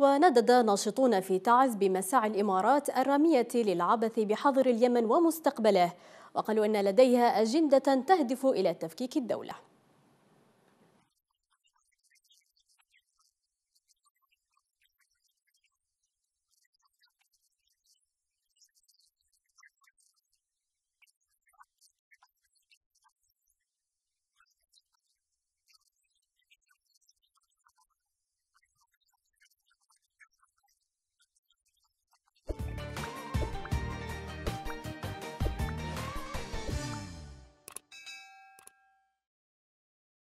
وندد ناشطون في تعز بمساعي الإمارات الرامية للعبث بحظر اليمن ومستقبله وقالوا أن لديها أجندة تهدف إلى تفكيك الدولة